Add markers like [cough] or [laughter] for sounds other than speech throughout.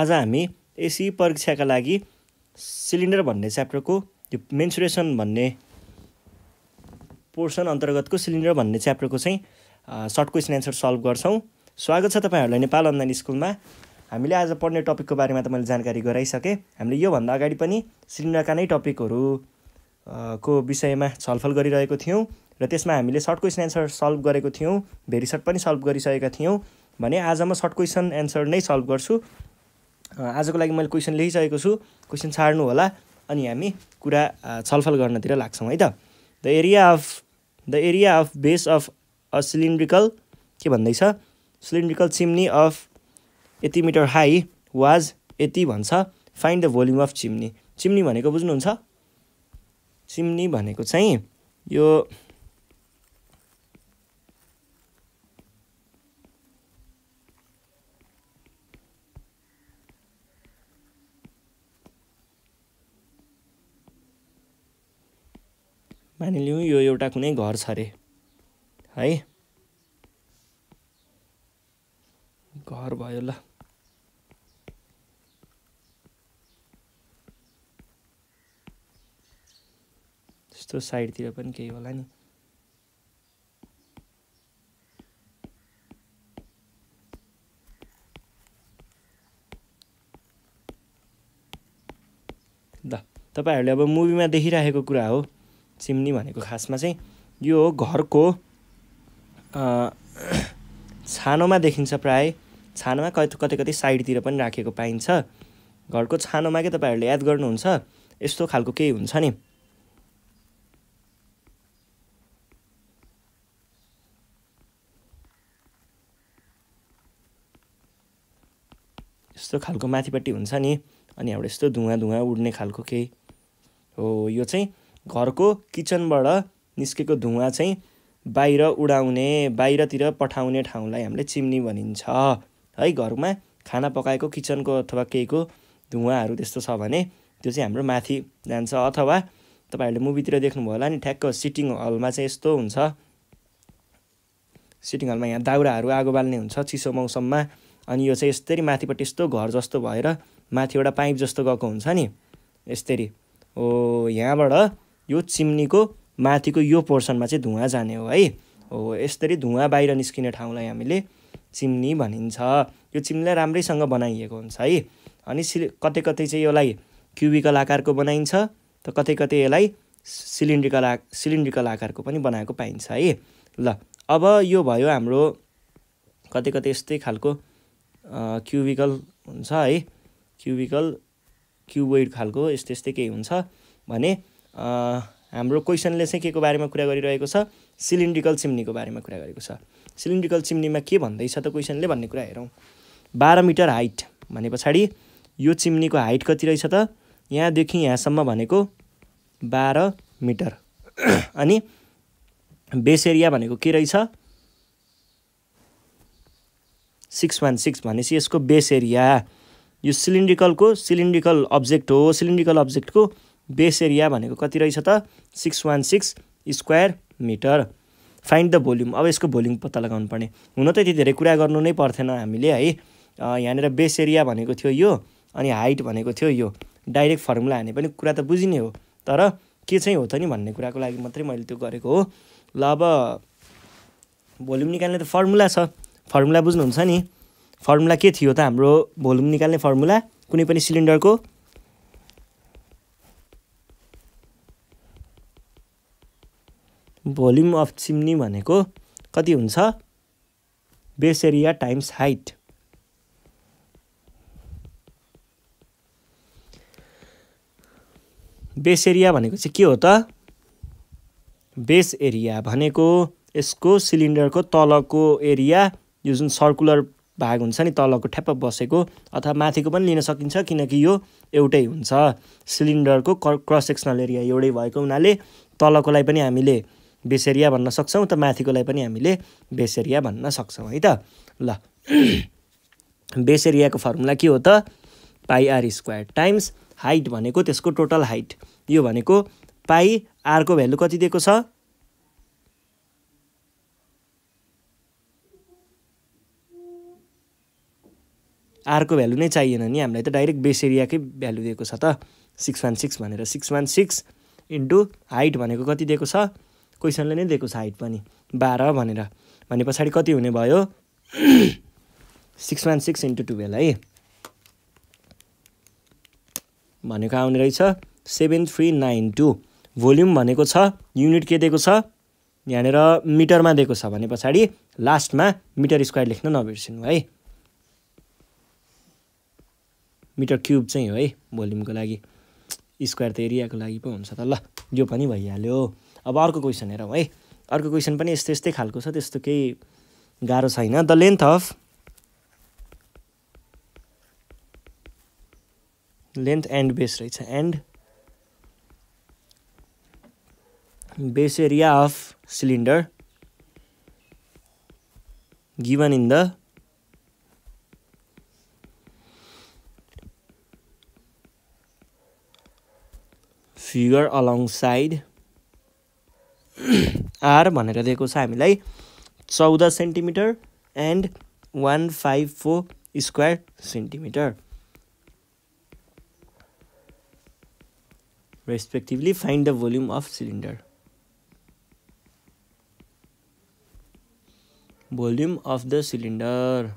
आज हामी एसी परीक्षाका लागि सिलिन्डर भन्ने च्याप्टरको यो मेन्सुरेसन भन्ने पोर्सन अन्तर्गतको सिलिन्डर भन्ने च्याप्टरको चाहिँ सर्ट क्वेसन एन्सर सल्भ गर्छौँ स्वागत छ तपाईँहरूलाई नेपाल अनलाइन स्कुलमा हामीले आज पढ्ने टपिकको बारेमा त मैले जानकारी गराइसकेँ हामीले योभन्दा अगाडि पनि सिलिन्डरका नै टपिकहरू को विषयमा छलफल गरिरहेको थियौँ र त्यसमा हामीले सर्ट क्वेसन एन्सर सल्भ गरेको थियौँ भेरी सर्ट पनि सल्भ गरिसकेका थियौँ भने आज म सर्ट क्वेसन एन्सर नै सल्भ गर्छु आजको लागि मैले क्वेसन लेखिसकेको छु क्वेसन छाड्नु होला अनि हामी कुरा छलफल गर्नतिर लाग्छौँ है त the area of the area of base of a cylindrical के भन्दैछ सिलिन्ड्रिकल चिम्नी अफ यति मिटर हाई वाज यति भन्छ find the volume of chimney chimney भनेको बुझ्नुहुन्छ चिम्नी भनेको चाहिँ यो मानिलिउँ यो एउटा कुनै घर छ अरे है घर भयो ल त्यस्तो साइडतिर पनि केही होला नि ल तपाईँहरूले अब मुभीमा देखिराखेको कुरा हो चिम्नी भनेको खासमा चाहिँ यो घरको छानोमा देखिन्छ प्राय छानोमा कति कतै साइडतिर पनि राखेको पाइन्छ घरको छानोमा के तपाईँहरूले याद गर्नुहुन्छ यस्तो खालको केही हुन्छ नि यस्तो खालको माथिपट्टि हुन्छ नि अनि हाम्रो यस्तो धुवा धुवा उड्ने खालको केही हो यो चाहिँ घरको किचनबाट निस्केको धुवा चाहिँ बाहिर उडाउने बाहिरतिर पठाउने ठाउँलाई हामीले चिम्नी भनिन्छ है घरमा खाना पकाएको किचनको अथवा केहीको धुवाहरू त्यस्तो छ भने त्यो चाहिँ हाम्रो माथि जान्छ अथवा तपाईँहरूले मुभीतिर देख्नुभयो होला नि ठ्याक्क सिटिङ हलमा चाहिँ यस्तो हुन्छ सिटिङ हलमा यहाँ दाउराहरू आगो बाल्ने हुन्छ चिसो मौसममा अनि यो चाहिँ यस्तरी माथिपट्टि यस्तो घर जस्तो भएर माथि एउटा पाइप जस्तो गएको हुन्छ नि यस्तरी हो यहाँबाट यो चिम्नीको माथिको यो पोर्सनमा चाहिँ धुवा जाने हो है हो यसरी धुवा बाहिर निस्किने ठाउँलाई हामीले चिम्नी भनिन्छ यो चिम्नीलाई राम्रैसँग बनाइएको हुन्छ है अनि सिलि कतै कतै चाहिँ यसलाई क्युबिकल आकारको बनाइन्छ त कतै कतै यसलाई सिलिन्ड्रिकल आ सिलिन्ड्रिकल आकारको पनि बनाएको पाइन्छ है ल अब यो भयो हाम्रो कतै कतै यस्तै खालको क्युबिकल हुन्छ है क्युबिकल क्युबोइड खालको यस्तै यस्तै केही हुन्छ भने हाम्रो क्वेसनले चाहिँ के को बारेमा कुरा गरिरहेको छ सिलिन्ड्रिकल चिम्नीको बारेमा कुरा गरेको छ सिलिन्ड्रिकल चिम्नीमा के भन्दैछ त क्वेसनले भन्ने कुरा हेरौँ बाह्र मिटर हाइट भने पछाडि यो चिम्नीको हाइट कति रहेछ त यहाँदेखि यहाँसम्म भनेको बाह्र मिटर [clears throat] अनि बेस एरिया भनेको के रहेछ सिक्स वान सिक्स भनेपछि यसको बेस एरिया यो सिलिन्ड्रिकलको सिलिन्ड्रिकल अब्जेक्ट हो सिलिन्ड्रिकल अब्जेक्टको बेस एरिया भनेको कति रहेछ त six one six square metre find the volume अब यसको भोल्युम पत्ता लगाउनु पर्ने हुन त यति धेरै कुरा गर्नु नै पर्थेन हामीले है यहाँनिर बेस एरिया भनेको थियो यो अनि हाइट भनेको थियो यो डाइरेक्ट फर्मुला हाने पनि कुरा त बुझिने हो तर के चाहिँ हो त नि भन्ने कुराको लागि मात्रै मैले त्यो गरेको हो ल अब भोल्युम निकाल्ने त फर्मुला छ फर्मुला बुझ्नुहुन्छ नि फर्मुला के थियो त हाम्रो भोल्युम निकाल्ने फर्मुला कुनै पनि सिलिन्डरको भोल्युम अफ चिम्नी भनेको कति हुन्छ base area times height base area भनेको चाहिँ के हो त बेस एरिया भनेको यसको सिलिन्डरको तलको एरिया यो जुन सर्कुलर भाग हुन्छ नि तलको ठ्याप्प बसेको अथवा माथिको पनि लिन सकिन्छ किनकि यो एउटै हुन्छ सिलिन्डरको क्र क्रस सेक्सनल एरिया एउटै भएको हुनाले तलकोलाई पनि हामीले बेसेरिया भन्न सक्छौँ त माथिकोलाई पनि हामीले बेसेरिया भन्न सक्छौँ है त ल [clears throat] बेसेरियाको फर्मुला के हो त पाइआर स्क्वायर टाइम्स हाइट भनेको त्यसको टोटल हाइट यो भनेको पाइआरको आरको भ्यालु कति दिएको छ आरको भ्यालु नै चाहिएन नि हामीलाई त डाइरेक्ट बेस एरियाकै भ्यालु दिएको छ त सिक्स वान सिक्स भनेर six one six into height भनेको कति दिएको छ क्वेसनले नै दिएको छ हाइट पनि बाह्र भनेर भने पछाडि कति हुने भयो six one six into twelve है भनेको आउने रहेछ seven three nine two volume भनेको छ युनिट के दिएको छ यहाँनिर मिटरमा दिएको छ भने पछाडि लास्टमा मिटर स्क्वायर लेख्न नबिर्सिनु है मिटर क्युब चाहिँ हो है भोल्युमको लागि स्क्वायर त एरियाको लागि पो हुन्छ त ल यो पनि भइहाल्यो अब अर्को क्वेसन हेरौँ है अर्को क्वेसन पनि यस्तै यस्तै खालको छ त्यस्तो केही गाह्रो छैन the length of length and base रहेछ and base area of cylinder given in the figure alongside are भनेर दिएको छ हामीलाई चौध centimetre and one five four square centimetre respectively find the volume of cylinder volume of the cylinder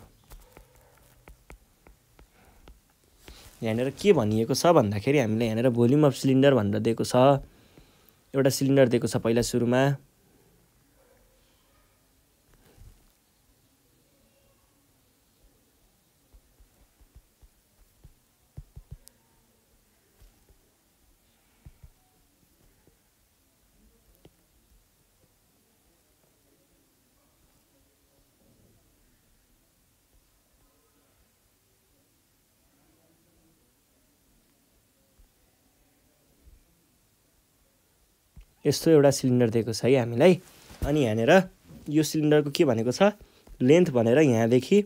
यहाँनिर के भनिएको छ भन्दाखेरि हामीलाई यहाँनिर भोल्युम अफ सिलिन्डर भनेर दिएको छ एउटा सिलिन्डर दिएको छ पहिला सुरुमा यस्तो एउटा सिलिन्डर दिएको छ है हामीलाई अनि यहाँनिर यो सिलिन्डरको के भनेको छ लेन्थ भनेर यहाँदेखि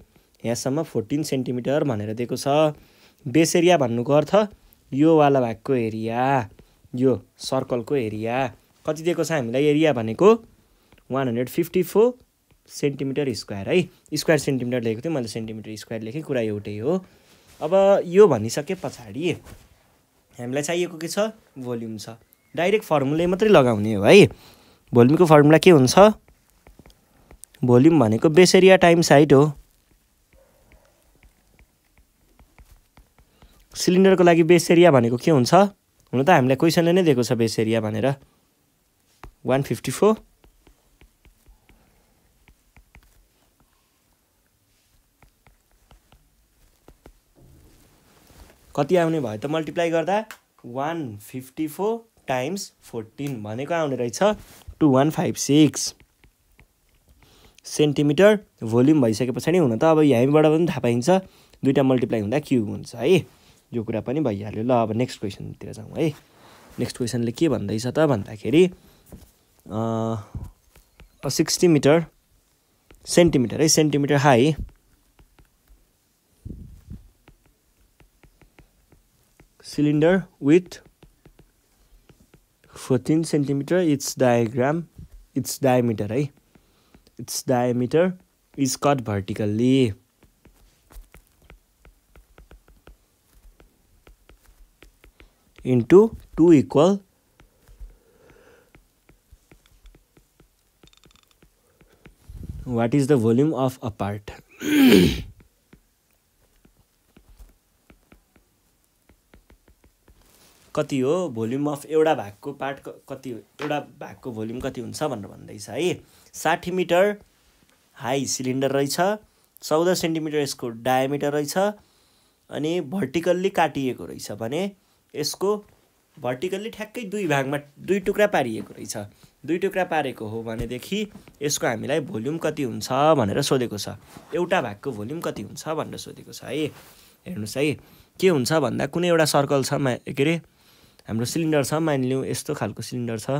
यहाँसम्म फोर्टिन सेन्टिमिटर भनेर दिएको छ बेस एरिया भन्नुको अर्थ यो वाला भागको एरिया यो सर्कलको एरिया कति दिएको छ हामीलाई एरिया भनेको one hundred fifty four centimetre square है स्क्वायर सेन्टिमिटर लेखेको थिएँ मैले सेन्टिमिटर स्क्वायर लेखेँ कुरा एउटै हो अब यो भनिसके पछाडि हामीलाई चाहिएको के छ भोल्युम छ डाइरेक्ट फर्मुले मात्रै लगाउने हो है भोल्युमको फर्मुला के हुन्छ भोल्युम भनेको बेस एरिया टाइम्स हाइट हो सिलिन्डरको लागि बेस एरिया भनेको के हुन्छ हुन त हामीलाई क्वेसनले नै दिएको छ बेस एरिया भनेर वान फिफ्टी फोर कति आउने भयो त मल्टिप्लाई गर्दा one fifty four times fourteen भनेको आउने रहेछ two one five six centimetre volume भइसके पछाडि हुन त अब यहीँबाट पनि थाहा पाइन्छ दुइटा मल्टिप्लाई हुँदा क्युब हुन्छ है यो कुरा पनि भइहाल्यो ल अब नेक्स्ट क्वेसनतिर जाउँ है नेक्स्ट क्वेसनले के भन्दैछ त भन्दाखेरि सिक्सटी मिटर सेन्टिमिटर है centimetre high cylinder with 14 centimeter its diagram its diameter है its diameter is cut vertically into two equal what is the volume of a part [clears throat] कति हो भोल्युम अफ एउटा भागको पार्ट कति एउटा भागको भोल्युम कति हुन्छ भनेर भन्दैछ है साठी मिटर हाई सिलिन्डर रहेछ चौध सेन्टिमिटर यसको डायमिटर रहेछ अनि भर्टिकल्ली काटिएको रहेछ भने यसको भर्टिकल्ली ठ्याक्कै दुई भागमा दुई टुक्रा पारिएको रहेछ दुई टुक्रा पारेको हो भनेदेखि यसको हामीलाई भोल्युम कति हुन्छ भनेर सोधेको छ एउटा भागको भोल्युम कति हुन्छ भनेर सोधेको छ है हेर्नुहोस् है के हुन्छ भन्दा कुनै एउटा सर्कल छ मा के अरे हाम्रो सिलिन्डर छ मानिलिउँ यस्तो खालको सिलिन्डर छ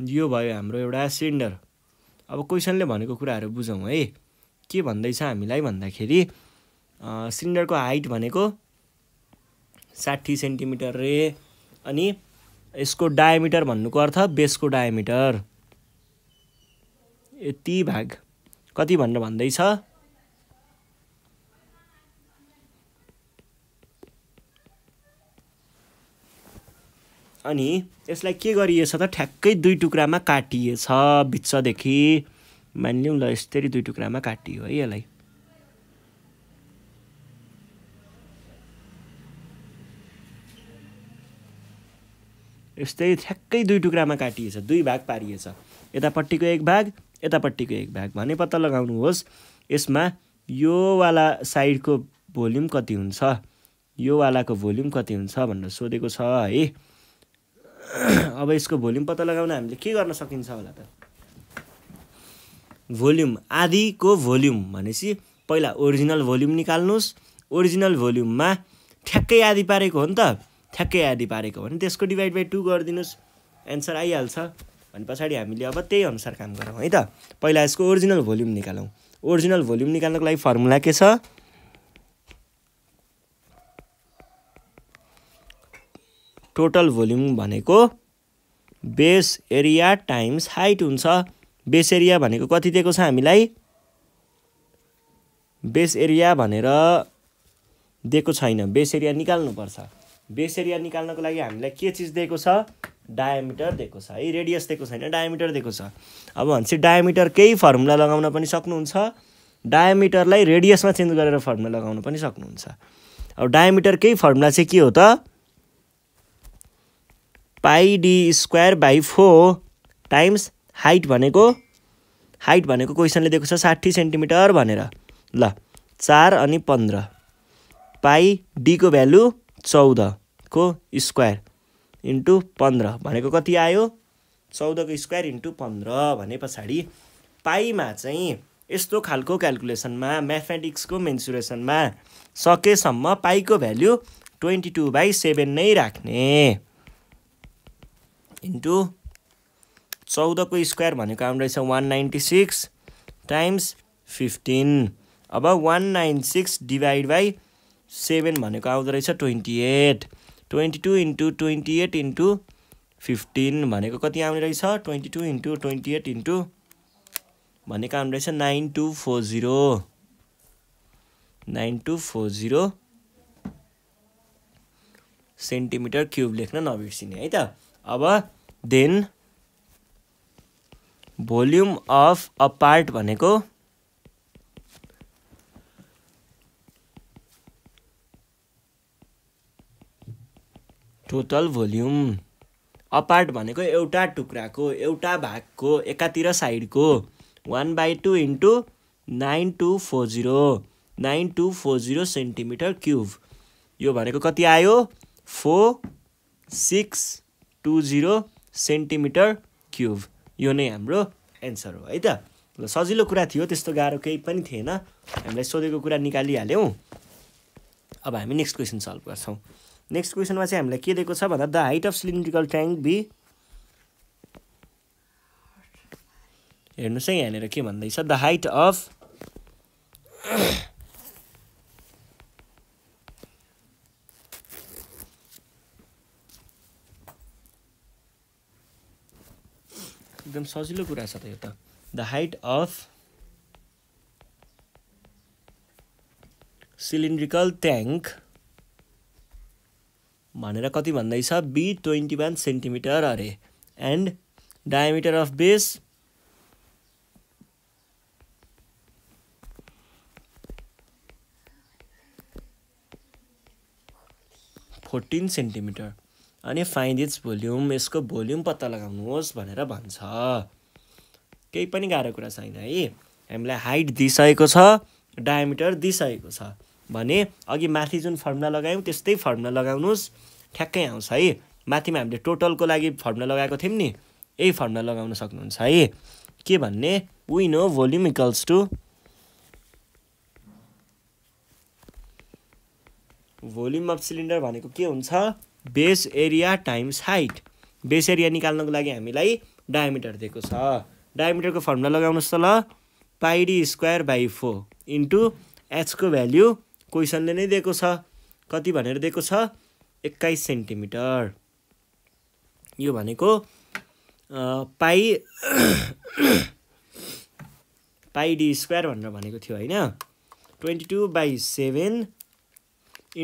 यो भयो हाम्रो एउटा सिलिन्डर अब क्वेसनले भनेको कुराहरू बुझौँ है के भन्दैछ हामीलाई भन्दाखेरि सिलिन्डरको हाइट भनेको साठी सेन्टिमिटर रे अनि यसको डायमिटर भन्नुको अर्थ बेसको डायमिटर यति भाग कति भनेर भन्दैछ अनि यसलाई के गरिएछ त ठ्याक्कै दुई टुक्रामा काटिएछ बिचदेखि मानिलिउँ ल यसरी दुई टुक्रामा काटियो है यसलाई यस्तै ठ्याक्कै दुई टुक्रामा काटिएछ दुई भाग पारिएछ यतापट्टिको एक भाग यतापट्टिको एक भाग भने पत्ता लगाउनुहोस् यसमा योवाला साइडको भोल्युम कति हुन्छ योवालाको भोल्युम कति हुन्छ भनेर सोधेको छ है [clears throat] अब यसको भोल्युम पत्ता लगाउन हामीले के गर्न सकिन्छ होला त भोल्युम आदिको भोल्युम भनेपछि पहिला ओरिजिनल भोल्युम निकाल्नुहोस् ओरिजिनल भोल्युममा ठ्याक्कै आदि पारेको हो नि त ठ्याक्कै आदि पारेको भने त्यसको डिभाइड बाई टू गरिदिनुहोस् एन्सर आइहाल्छ भने पछाडि हामीले अब त्यही अनुसार काम गरौँ है त पहिला यसको ओरिजिनल भोल्युम निकालौँ ओरिजिनल भोल्युम निकाल्नको लागि फर्मुला के छ टोटल भोल्युम भनेको बेस एरिया टाइम्स हाइट हुन्छ बेस एरिया भनेको कति दिएको छ हामीलाई बेस एरिया भनेर दिएको छैन बेस एरिया निकाल्नुपर्छ बेस एरिया निकाल्नको लागि हामीलाई के चिज दिएको छ डायामिटर दिएको छ है रेडियस दिएको छैन डायामिटर दिएको छ अब भनेपछि डायामिटर केही फर्मुला लगाउन पनि सक्नुहुन्छ डायामिटरलाई रेडियसमा चेन्ज गरेर फर्मुला लगाउन पनि सक्नुहुन्छ अब डायामिटर केही फर्मुला चाहिँ के हो त pi D square by four times height भनेको हाइट भनेको क्वेसनले दिएको छ साठी सेन्टिमिटर भनेर ल चार अनि पन्ध्र पाई डीको भ्यालु चौधको स्क्वायर इन्टु पन्ध्र भनेको कति आयो चौधको स्क्वायर इन्टु पन्ध्र भने पछाडि पाइमा चाहिँ यस्तो खालको क्यालकुलेसनमा म्याथमेटिक्सको मेन्सुरेसनमा सकेसम्म पाइको value twenty two by seven नै राख्ने इन्टु चौधको स्क्वायर भनेको हाम्रो रहेछ one ninety six times fifteen अब one nine six divide by seven भनेको आउँदो रहेछ twenty eight twenty two into twenty eight into fifteen भनेको कति आउने रहेछ twenty two into twenty eight into भनेको आउने रहेछ nine two four zero nine two four zero centimetre cube लेख्न नबिर्सिने है त अब then volume of a part भनेको टोटल भोल्युम अपार्ट भनेको एउटा टुक्राको एउटा भागको एकातिर साइडको one by two into nine two four zero nine two four zero centimetre cube यो भनेको कति आयो four six two zero centimetre cube यो नै हाम्रो एन्सर हो है त ल सजिलो कुरा थियो त्यस्तो गाह्रो केही पनि थिएन हामीलाई सोधेको कुरा निकालिहाल्यौँ अब हामी नेक्स्ट क्वेसन सल्भ गर्छौँ नेक्स्ट क्वेसनमा चाहिँ हामीलाई के दिएको छ भन्दा the height of cylindrical tank be हेर्नुहोस् है यहाँनिर के भन्दैछ द हाइट अफ एकदम सजिलो कुरा छ त यो त the height of cylindrical tank भनेर कति भन्दैछ बी ट्वेन्टी वान सेन्टिमिटर अरे and diameter of base fourteen centimetre अनि फाइन्ड इट्स भोल्युम यसको भोल्युम पत्ता लगाउनुहोस् भनेर भन्छ केही पनि गाह्रो कुरा छैन है हामीलाई हाइट दिइसकेको छ डायमिटर दिइसकेको छ भने अघि माथि जुन फर्मुला लगायौँ त्यस्तै फर्मुला लगाउनुहोस् ठ्याक्कै आउँछ है माथिमा हामीले टोटलको लागि फर्मुला लगाएको थियौँ नि यही फर्मुला लगाउन सक्नुहुन्छ है के भन्ने विन हो volume equals to volume of cylinder भनेको के हुन्छ base area times height base area निकाल्नको लागि हामीलाई डायमिटर दिएको छ डायमिटरको फर्मुला लगाउनुहोस् त ल pi D square by four into एचको भ्याल्यु क्वेसनले नै दिएको छ कति भनेर दिएको छ एक्काइस सेन्टिमिटर यो भनेको पाइ पाइडी [coughs] स्क्वायर भनेर भनेको थियो होइन twenty two by seven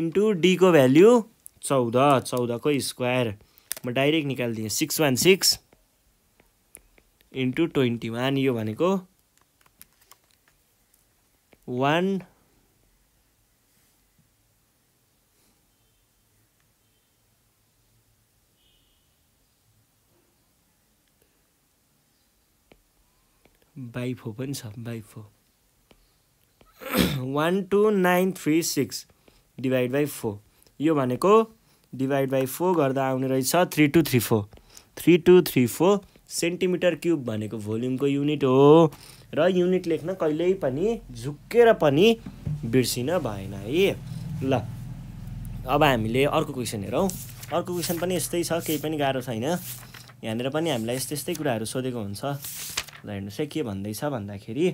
into डीको भ्याल्यु चौध चौधको स्क्वायर म डाइरेक्ट निकालिदिएँ six one six into twenty one यो भनेको वान बाई फोर पनि छ by four one two nine three six divide by four यो भनेको डिभाइड बाई फोर गर्दा आउने रहेछ three two three four three two three four centimetre cube भनेको भोल्युमको युनिट हो र युनिट लेख्न कहिल्यै पनि झुक्केर पनि बिर्सिन भएन है ल अब हामीले अर्को क्वेसन हेरौँ अर्को क्वेसन पनि यस्तै छ केही पनि गाह्रो छैन यहाँनिर पनि हामीलाई यस्तै यस्तै कुराहरू सोधेको हुन्छ ल हेर्नुहोस् है के भन्दैछ भन्दाखेरि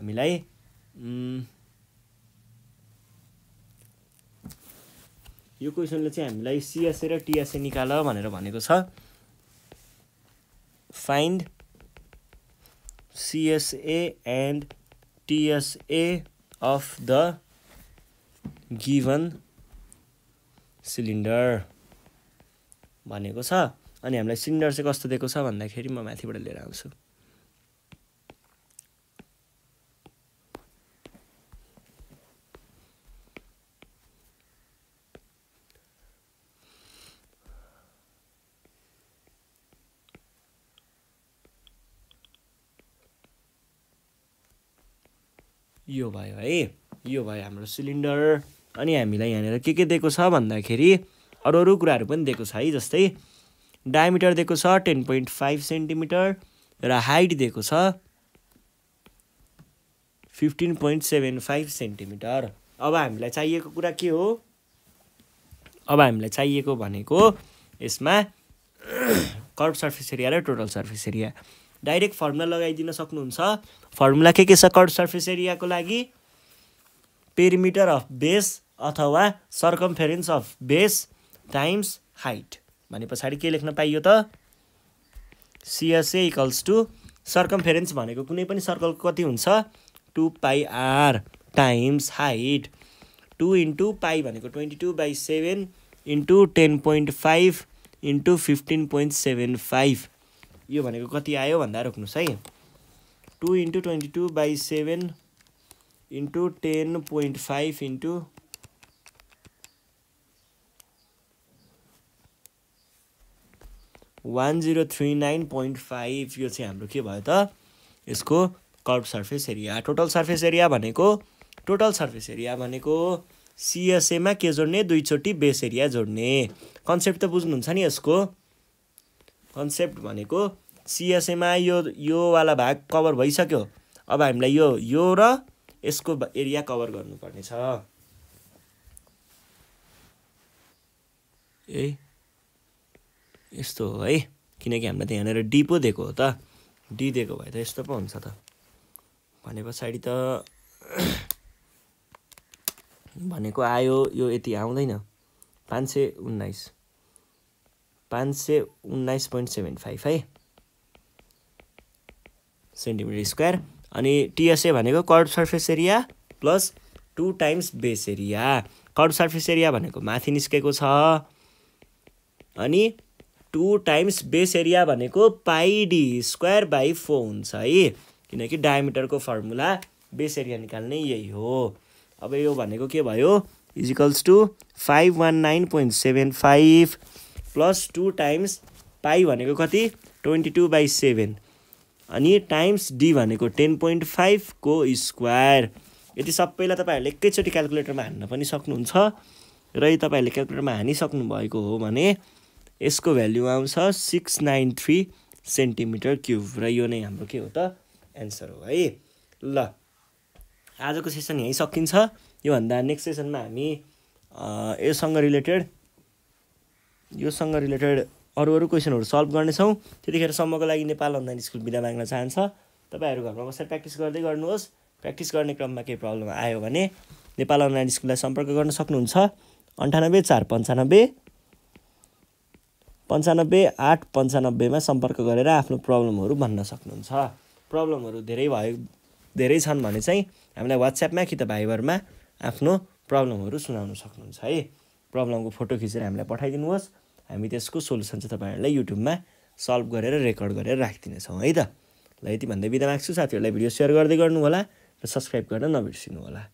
हामीलाई यो क्वेसनले चाहिँ हामीलाई सिएसए र टिएसए निकाल भनेर भनेको छ find CSA and TSA of the given cylinder भनेको छ अनि हामीलाई सिलिन्डर चाहिँ कस्तो दिएको छ भन्दाखेरि म माथिबाट लिएर आउँछु यो भयो है यो भयो हाम्रो सिलिन्डर अनि हामीलाई यहाँनिर के के दिएको छ भन्दाखेरि अरू अरू कुराहरू पनि दिएको छ है जस्तै डायमिटर दिएको छ टेन पोइन्ट फाइभ सेन्टिमिटर र हाइट दिएको छ fifteen point seven five centimetre अब हामीलाई चाहिएको कुरा के हो अब हामीलाई चाहिएको भनेको यसमा [clears throat] कर्भ सर्फेस एरिया र total surface area direct formula लगाइदिन सक्नुहुन्छ फर्मुला के के छ कट सर्फेस एरियाको लागि पेरिमिटर अफ बेस अथवा circumference of base times height भने पछाडि के लेख्न पाइयो त सिएसए इक्वल्स टु सर्कम्फेरेन्स भनेको कुनै पनि सर्कल कति हुन्छ two pi r times height two into pi भनेको twenty two by seven into ten point five into fifteen point seven five यो भनेको कति आयो भन्दा रोक्नुहोस् है two into twenty two by seven into ten point five into one zero three nine point five यो चाहिँ हाम्रो के भयो त यसको curve surface area total surface area भनेको टोटल सर्फेस एरिया भनेको सिएसएमा के जोड्ने दुईचोटि बेस एरिया जोड्ने कन्सेप्ट त बुझ्नुहुन्छ नि यसको कन्सेप्ट भनेको सिएसएमा यो योवाला भाग कभर भइसक्यो अब हामीलाई यो यो र यसको एरिया कभर गर्नुपर्ने छ ए यस्तो हो है किनकि हामीलाई त यहाँनिर डी पो दिएको हो त डी दिएको भए त यस्तो पो हुन्छ त भने पछाडि त भनेको आयो यो यति आउँदैन पाँच सय उन्नाइस पाँच सय उन्नाइस पोइन्ट सेभेन फाइभ है सेन्टिमिटर स्क्वायर अनि टिएसए भनेको curved surface area plus two times base area curved surface area भनेको माथि निस्केको छ अनि टु टाइम्स बेस एरिया भनेको पाइडी स्क्वायर बाई फोर हुन्छ है किनकि डायमिटरको फर्मुला बेस एरिया निकाल्ने यही हो अब यो भनेको के भयो equals to five one nine point seven five plus two times pi भनेको कति ट्वेन्टी टू बाई सेभेन अनि टाइम्स डी भनेको टेन पोइन्ट फाइभको स्क्वायर यति सबैलाई तपाईँहरूले एकैचोटि क्यालकुलेटरमा हान्न पनि सक्नुहुन्छ र यदि तपाईँहरूले क्यालकुलेटरमा हानिसक्नु भएको हो भने यसको भेल्यु आउँछ six nine three centimetre cube र यो नै हाम्रो के हो त एन्सर हो है ल आजको सेसन यहीँ सकिन्छ योभन्दा नेक्स्ट सेसनमा हामी यससँग रिलेटेड योसँग रिलेटेड अरू अरू क्वेसनहरू सल्भ गर्नेछौँ त्यतिखेरसम्मको लागि नेपाल अनलाइन स्कुल बिदा माग्न चाहन्छ तपाईँहरू घरमा बसेर प्र्याक्टिस गर्दै गर्नुहोस् प्र्याक्टिस गर्ने क्रममा केही प्रब्लम आयो भने नेपाल अनलाइन स्कुललाई सम्पर्क गर्न सक्नुहुन्छ अन्ठानब्बे चार पन्चानब्बे पन्चानब्बे आठ पन्चानब्बेमा सम्पर्क गरेर आफ्नो प्रब्लमहरू भन्न सक्नुहुन्छ प्रब्लमहरू धेरै भयो धेरै छन् भने चाहिँ हामीलाई वाट्सएपमा कि त भाइबरमा आफ्नो प्रब्लमहरू सुनाउन सक्नुहुन्छ है प्रब्लमको फोटो खिचेर हामीलाई पठाइदिनुहोस् हामी त्यसको सोल्युसन चाहिँ तपाईँहरूलाई युट्युबमा सल्भ गरेर रेकर्ड गरेर राखिदिनेछौँ है त ल यति भन्दै बिदा माग्छु साथीहरूलाई भिडियो सेयर गर्दै गर्नु होला र सब्सक्राइब गर्न नबिर्सिनु होला